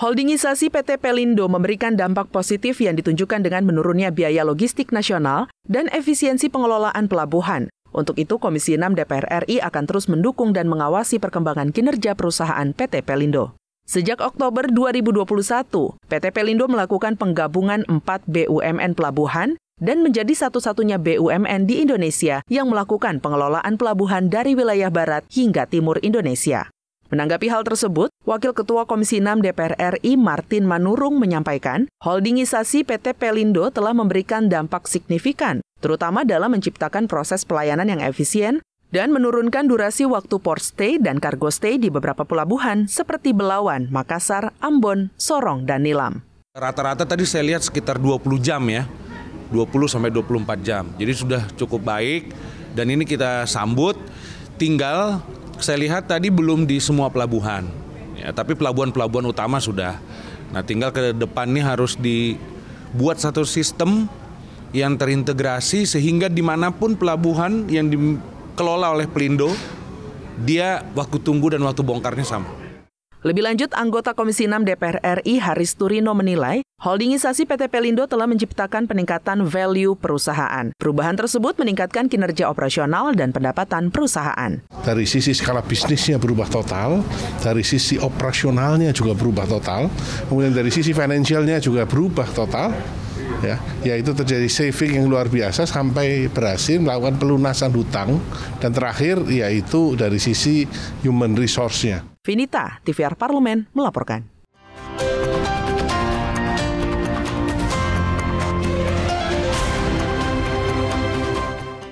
Holdingisasi PT Pelindo memberikan dampak positif yang ditunjukkan dengan menurunnya biaya logistik nasional dan efisiensi pengelolaan pelabuhan. Untuk itu, Komisi 6 DPR RI akan terus mendukung dan mengawasi perkembangan kinerja perusahaan PT Pelindo. Sejak Oktober 2021, PT Pelindo melakukan penggabungan 4 BUMN pelabuhan dan menjadi satu-satunya BUMN di Indonesia yang melakukan pengelolaan pelabuhan dari wilayah barat hingga timur Indonesia. Menanggapi hal tersebut, Wakil Ketua Komisi 6 DPR RI Martin Manurung menyampaikan, holdingisasi PT Pelindo telah memberikan dampak signifikan, terutama dalam menciptakan proses pelayanan yang efisien dan menurunkan durasi waktu port stay dan cargo stay di beberapa pelabuhan seperti Belawan, Makassar, Ambon, Sorong, dan Nilam. Rata-rata tadi saya lihat sekitar 20 jam ya, 20 sampai 24 jam. Jadi sudah cukup baik dan ini kita sambut tinggal saya lihat tadi belum di semua pelabuhan, ya, tapi pelabuhan-pelabuhan utama sudah. Nah, tinggal ke depan nih harus dibuat satu sistem yang terintegrasi sehingga dimanapun pelabuhan yang dikelola oleh Pelindo, dia waktu tunggu dan waktu bongkarnya sama. Lebih lanjut, anggota Komisi 6 DPR RI Haris Turino menilai Holdingisasi PT Pelindo telah menciptakan peningkatan value perusahaan. Perubahan tersebut meningkatkan kinerja operasional dan pendapatan perusahaan. Dari sisi skala bisnisnya berubah total, dari sisi operasionalnya juga berubah total, kemudian dari sisi finansialnya juga berubah total, ya yaitu terjadi saving yang luar biasa sampai berhasil melakukan pelunasan hutang dan terakhir yaitu dari sisi human resource-nya. Vinita, TVR Parlemen melaporkan.